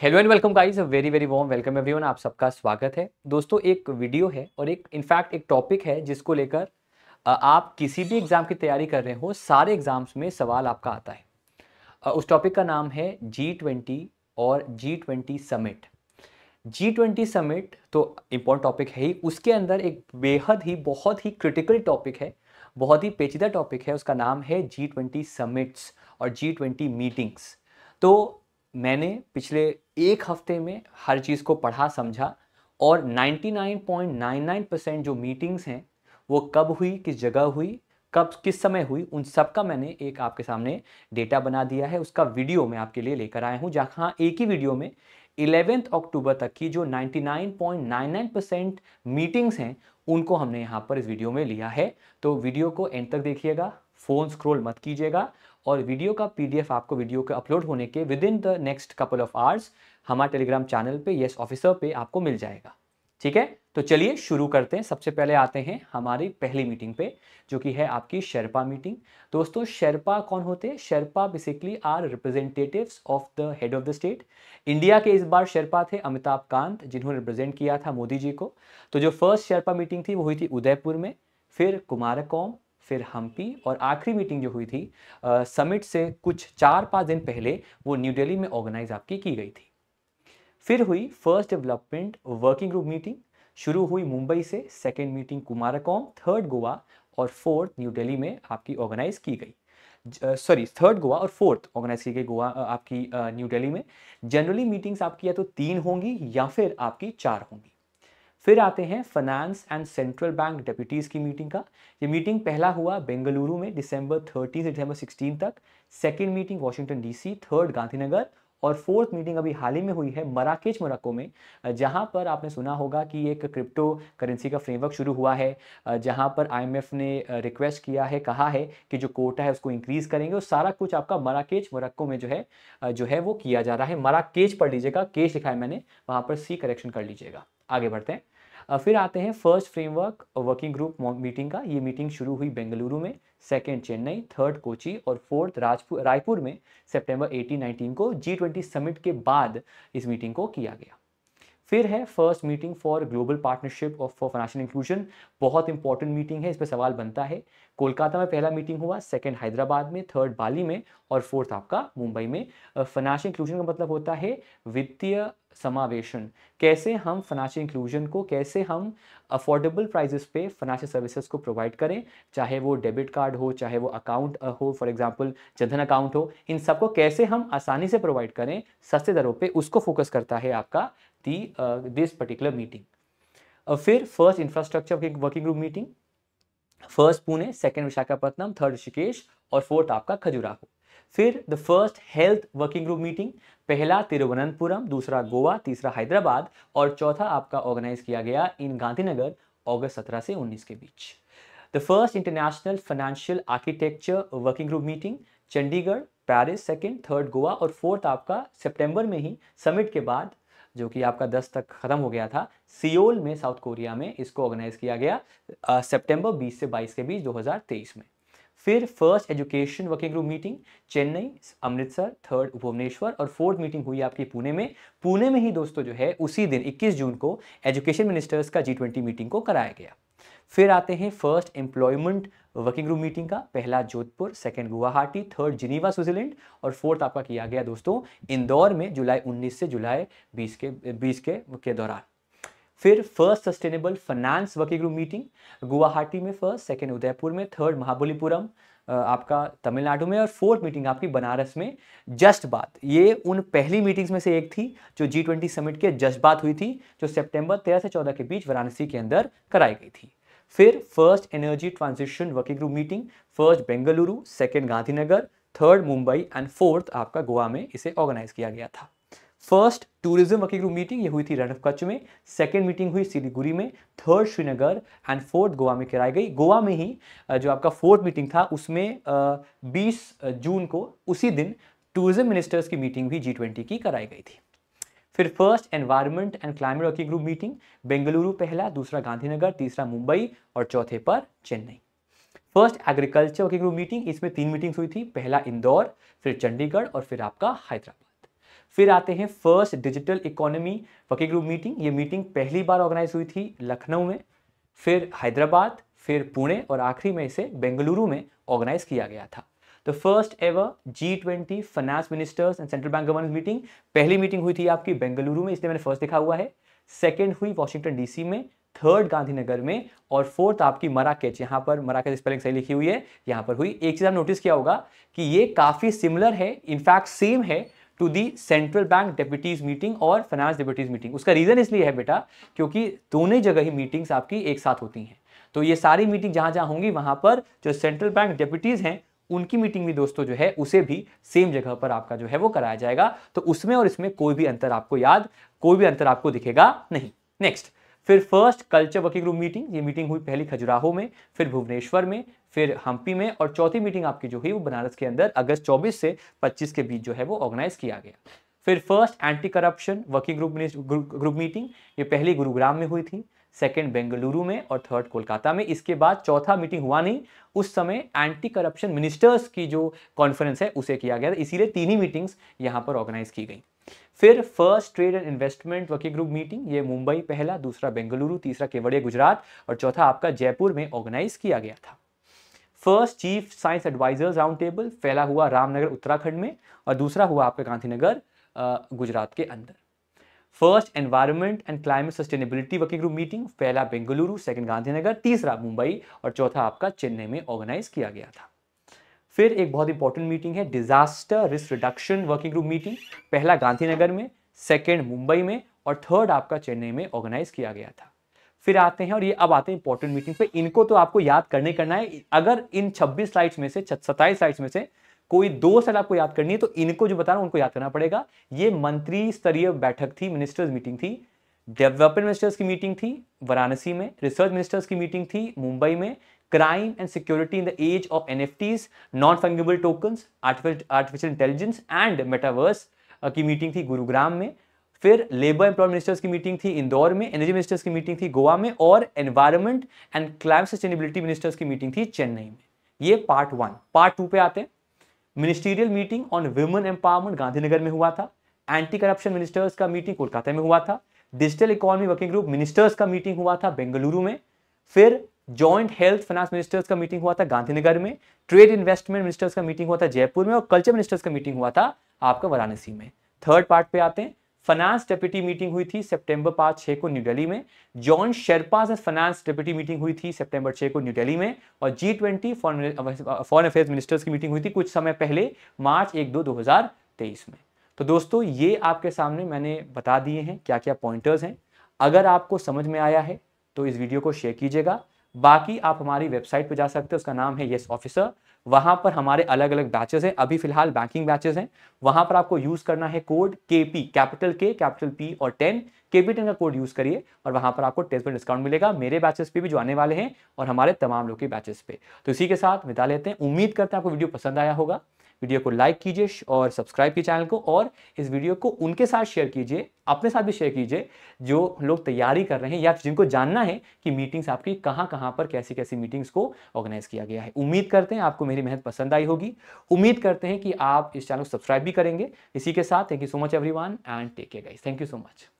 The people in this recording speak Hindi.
hello and welcome guys very very warm welcome everyone आप सबका स्वागत है दोस्तों एक वीडियो है और एक इनफैक्ट एक टॉपिक है जिसको लेकर आप किसी भी एग्ज़ाम की तैयारी कर रहे हो सारे एग्ज़ाम्स में सवाल आपका आता है उस टॉपिक का नाम है जी ट्वेंटी और G twenty summit G twenty summit तो इम्पोर्टेंट टॉपिक है ही उसके अंदर एक बेहद ही बहुत ही क्रिटिकल टॉपिक है बहुत ही पेचीदा टॉपिक है उसका नाम है जी ट्वेंटी समिट्स और जी ट्वेंटी मीटिंग्स तो मैंने पिछले एक हफ्ते में हर चीज़ को पढ़ा समझा और 99.99 परसेंट जो मीटिंग्स हैं वो कब हुई किस जगह हुई कब किस समय हुई उन सब का मैंने एक आपके सामने डेटा बना दिया है उसका वीडियो मैं आपके लिए लेकर आया हूँ जहाँ हाँ, एक ही वीडियो में इलेवेंथ अक्टूबर तक की जो 99.99 परसेंट मीटिंग्स हैं उनको हमने यहाँ पर इस वीडियो में लिया है तो वीडियो को एंड तक देखिएगा फ़ोन स्क्रोल मत कीजिएगा और वीडियो का पीडीएफ आपको वीडियो के अपलोड होने के within the next couple of hours हमारे टेलीग्राम चैनल पे यस ऑफिसर पे आपको मिल जाएगा ठीक है तो चलिए शुरू करते हैं सबसे पहले आते हैं हमारी पहली मीटिंग पे जो कि है आपकी शेरपा मीटिंग दोस्तों शेरपा कौन होते हैं sherpa basically are representatives of the head of the state India के इस बार शेरपा थे अमिताभ कांत जिन्होंने रिप्रेजेंट किया था मोदी जी को तो जो फर्स्ट शेरपा मीटिंग थी वो हुई थी उदयपुर में फिर कुमारकौम फिर हम्पी और आखिरी मीटिंग जो हुई थी समिट से कुछ चार पाँच दिन पहले वो न्यू दिल्ली में ऑर्गेनाइज आपकी की गई थी फिर हुई first development working group meeting शुरू हुई मुंबई से second meeting Kumarakom third Goa और फोर्थ न्यू दिल्ली में आपकी ऑर्गेनाइज की गई सॉरी थर्ड गोवा और फोर्थ ऑर्गेनाइज की गई गोवा आपकी न्यू दिल्ली में जनरली मीटिंग्स आपकी या तो तीन होंगी या फिर आपकी चार होंगी फिर आते हैं finance and central bank deputies की मीटिंग का ये मीटिंग पहला हुआ बेंगलुरु में दिसंबर थर्टी से दिसंबर सिक्सटीन तक second meeting Washington DC third Gandhinagar और फोर्थ मीटिंग अभी हाल ही में हुई है मराकेच मोरक्को में जहां पर आपने सुना होगा कि एक क्रिप्टो करेंसी का फ्रेमवर्क शुरू हुआ है जहां पर आईएमएफ ने रिक्वेस्ट किया है कहा है कि जो कोटा है उसको इंक्रीज़ करेंगे और सारा कुछ आपका मराकेच मोरक्को में जो है जो है वो किया जा रहा है मराकेच पढ़ लीजिएगा केच लिखा है मैंने वहां पर सी करेक्शन कर लीजिएगा आगे बढ़ते हैं फिर आते हैं first framework working group meeting का ये मीटिंग शुरू हुई बेंगलुरु में सेकेंड चेन्नई थर्ड कोची और फोर्थ राजपुर रायपुर में सेप्टेम्बर एटीन नाइनटीन को जी ट्वेंटी समिट के बाद इस मीटिंग को किया गया फिर है first meeting for global partnership of for financial inclusion बहुत इंपॉर्टेंट मीटिंग है इस पर सवाल बनता है कोलकाता में पहला मीटिंग हुआ सेकंड हैदराबाद में थर्ड बाली में और फोर्थ आपका मुंबई में फाइनेंशियल इंक्लूजन का मतलब होता है वित्तीय समावेशन कैसे हम फाइनेंशियल इंक्लूजन को कैसे हम अफोर्डेबल प्राइजेस पे फाइनेंशियल सर्विसेज को प्रोवाइड करें चाहे वो डेबिट कार्ड हो चाहे वो अकाउंट हो फॉर एग्जांपल जनधन अकाउंट हो इन सबको कैसे हम आसानी से प्रोवाइड करें सस्ते दरों पे उसको फोकस करता है आपका दी दिस पर्टिकुलर मीटिंग फिर first infrastructure working group meeting first Pune second Visakhapatnam third Rishikesh और फोर्थ आपका खजुराहो फिर the first health working group meeting पहला तिरुवनंतपुरम दूसरा गोवा तीसरा हैदराबाद और चौथा आपका ऑर्गेनाइज किया गया इन गांधीनगर अगस्त सत्रह से उन्नीस के बीच the first international financial architecture working group meeting Chandigarh Paris second third Goa और फोर्थ आपका सेप्टेम्बर में ही समिट के बाद जो कि आपका 10 तक ख़त्म हो गया था सियोल में साउथ कोरिया में इसको ऑर्गेनाइज किया गया सितंबर 20 से 22 के बीच 2023 में फिर first education working group meeting Chennai Amritsar third Bhubaneswar और फोर्थ मीटिंग हुई आपकी पुणे में पुणे में ही दोस्तों जो है उसी दिन 21 जून को एजुकेशन मिनिस्टर्स का जी ट्वेंटी मीटिंग को कराया गया फिर आते हैं first employment working group meeting का पहला Jodhpur second Guwahati third Geneva Switzerland और फोर्थ आपका किया गया दोस्तों इंदौर में जुलाई 19 से जुलाई 20 के 20 के, के दौरान फिर first sustainable finance working group meeting Guwahati में फर्स्ट सेकेंड उदयपुर में थर्ड महाबलीपुरम आपका तमिलनाडु में और फोर्थ मीटिंग आपकी बनारस में जस्ट बात ये उन पहली मीटिंग्स में से एक थी जो जी ट्वेंटी समिट के जस्ट बात हुई थी जो सितंबर 13 से 14 के बीच वाराणसी के अंदर कराई गई थी फिर first energy transition working group meeting first Bengaluru second Gandhinagar third Mumbai and fourth आपका गोवा में इसे ऑर्गेनाइज किया गया था first tourism working group meeting ये हुई थी रण ऑफ कच्छ में सेकेंड मीटिंग हुई सिलीगुड़ी में third Srinagar and fourth Goa में कराई गई गोवा में ही जो आपका फोर्थ मीटिंग था उसमें बीस जून को उसी दिन टूरिज्म मिनिस्टर्स की मीटिंग भी जी ट्वेंटी की कराई गई थी फिर first environment and climate working group meeting Bengaluru पहला दूसरा गांधीनगर तीसरा मुंबई और चौथे पर Chennai first agriculture working group meeting इसमें तीन मीटिंग्स हुई थी पहला इंदौर फिर चंडीगढ़ और फिर आपका हैदराबाद फिर आते हैं first digital economy working group meeting ये मीटिंग पहली बार ऑर्गेनाइज हुई थी लखनऊ में फिर हैदराबाद फिर पुणे और आखिरी में इसे बेंगलुरु में ऑर्गेनाइज किया गया था the first ever G twenty finance ministers and central bank governors meeting पहली मीटिंग हुई थी आपकी बेंगलुरु में इसलिए मैंने फर्स्ट दिखा हुआ है सेकेंड हुई वॉशिंगटन डीसी में थर्ड गांधीनगर में और फोर्थ आपकी मराकेच यहाँ पर मराकेच स्पेलिंग सही लिखी हुई है यहाँ पर हुई एक चीज़ आप नोटिस किया होगा कि ये काफ़ी सिमिलर है इनफैक्ट सेम है to the central bank deputies meeting और फाइनेंस डेप्यूटीज मीटिंग उसका रीज़न इसलिए है बेटा क्योंकि दोनों जगह ही मीटिंग्स आपकी एक साथ होती हैं तो ये सारी मीटिंग जहां जहां होंगी वहां पर जो सेंट्रल बैंक डेप्यूटीज हैं उनकी मीटिंग भी दोस्तों जो है उसे भी सेम जगह पर आपका जो है वो कराया जाएगा तो उसमें और इसमें कोई भी अंतर आपको याद कोई भी अंतर आपको दिखेगा नहीं नेक्स्ट फिर first culture working group meeting ये मीटिंग हुई पहली खजुराहो में फिर भुवनेश्वर में फिर हम्पी में और चौथी मीटिंग आपकी जो हुई वो बनारस के अंदर अगस्त चौबीस से पच्चीस के बीच जो है वो ऑर्गेनाइज किया गया फिर first anti corruption working group group meeting ये पहली गुरुग्राम में हुई थी सेकेंड बेंगलुरु में और थर्ड कोलकाता में इसके बाद चौथा मीटिंग हुआ नहीं उस समय एंटी करप्शन मिनिस्टर्स की जो कॉन्फ्रेंस है उसे किया गया था इसीलिए तीन ही मीटिंग्स यहाँ पर ऑर्गेनाइज की गई फिर first trade and investment working group meeting ये मुंबई पहला दूसरा बेंगलुरु तीसरा केवड़िया गुजरात और चौथा आपका जयपुर में ऑर्गेनाइज किया गया था first chief science advisers round table फैला हुआ रामनगर उत्तराखंड में और दूसरा हुआ आपका गांधीनगर गुजरात के अंदर first environment and climate sustainability working group meeting पहला बेंगलुरु सेकंड गांधीनगर तीसरा मुंबई और चौथा आपका चेन्नई में ऑर्गेनाइज किया गया था फिर एक बहुत इंपॉर्टेंट मीटिंग है disaster risk reduction working group meeting पहला गांधीनगर में सेकेंड मुंबई में और थर्ड आपका चेन्नई में ऑर्गेनाइज किया गया था फिर आते हैं और ये अब आते हैं इंपॉर्टेंट मीटिंग पे इनको तो आपको याद करने करना है अगर इन 26 स्लाइड्स में से सत्ताईस स्लाइड्स में से कोई दो साल आपको याद करनी है तो इनको जो बता रहा हूँ उनको याद करना पड़ेगा ये मंत्री स्तरीय बैठक थी मिनिस्टर्स मीटिंग थी डेवलपमेंट मिनिस्टर्स की मीटिंग थी वाराणसी में रिसर्च मिनिस्टर्स की मीटिंग थी मुंबई में crime and security in the age of N F Ts non fungible token artificial intelligence and metaverse की मीटिंग थी गुरुग्राम में फिर लेबर एम्प्लॉय मिनिस्टर्स की मीटिंग थी इंदौर में एनर्जी मिनिस्टर्स की मीटिंग थी गोवा में और environment and climate sustainability ministers की मीटिंग थी चेन्नई में ये पार्ट वन पार्ट टू पे आते हैं ministerial meeting on women empowerment Gandhinagar में हुआ था एंटी करप्शन मिनिस्टर्स का मीटिंग कोलकाता में हुआ था digital economy working group ministers का मीटिंग हुआ था बेंगलुरु में फिर जॉइंट हेल्थ फाइनेंस मिनिस्टर्स का मीटिंग हुआ था गांधीनगर में ट्रेड इन्वेस्टमेंट मिनिस्टर्स का मीटिंग हुआ था जयपुर में और कल्चर मिनिस्टर्स का मीटिंग हुआ था आपका वाराणसी में थर्ड पार्ट पे आते हैं फाइनेंस डेप्यूटी मीटिंग हुई थी सितंबर पांच छह को न्यू दिल्ली में जॉन शेरपा से फाइनेंस डेप्यूटी मीटिंग हुई थी सितंबर छह को न्यू दिल्ली में और G twenty foreign affairs ministers की मीटिंग हुई थी कुछ समय पहले मार्च एक दो दो हजार तेईस में तो दोस्तों ये आपके सामने मैंने बता दिए हैं क्या क्या पॉइंटर्स हैं अगर आपको समझ में आया है तो इस वीडियो को शेयर कीजिएगा बाकी आप हमारी वेबसाइट पर जा सकते हैं उसका नाम है येस ऑफिसर वहां पर हमारे अलग अलग बैचेस हैं अभी फिलहाल बैंकिंग बैचेस हैं वहां पर आपको यूज करना है कोड के पी कैपिटल के कैपिटल पी और टेन के पी टेन का कोड यूज करिए और वहां पर आपको टेस्ट पर डिस्काउंट मिलेगा मेरे बैचेस पे भी जो आने वाले हैं और हमारे तमाम लोग के बैचेस पे तो इसी के साथ बिता लेते हैं उम्मीद करते हैं आपको वीडियो पसंद आया होगा वीडियो को लाइक कीजिए और सब्सक्राइब कीजिए चैनल को और इस वीडियो को उनके साथ शेयर कीजिए अपने साथ भी शेयर कीजिए जो लोग तैयारी कर रहे हैं या जिनको जानना है कि मीटिंग्स आपकी कहाँ कहाँ पर कैसी कैसी मीटिंग्स को ऑर्गेनाइज किया गया है उम्मीद करते हैं आपको मेरी मेहनत पसंद आई होगी उम्मीद करते हैं कि आप इस चैनल को सब्सक्राइब भी करेंगे इसी के साथ thank you so much every and take care guys thank you so much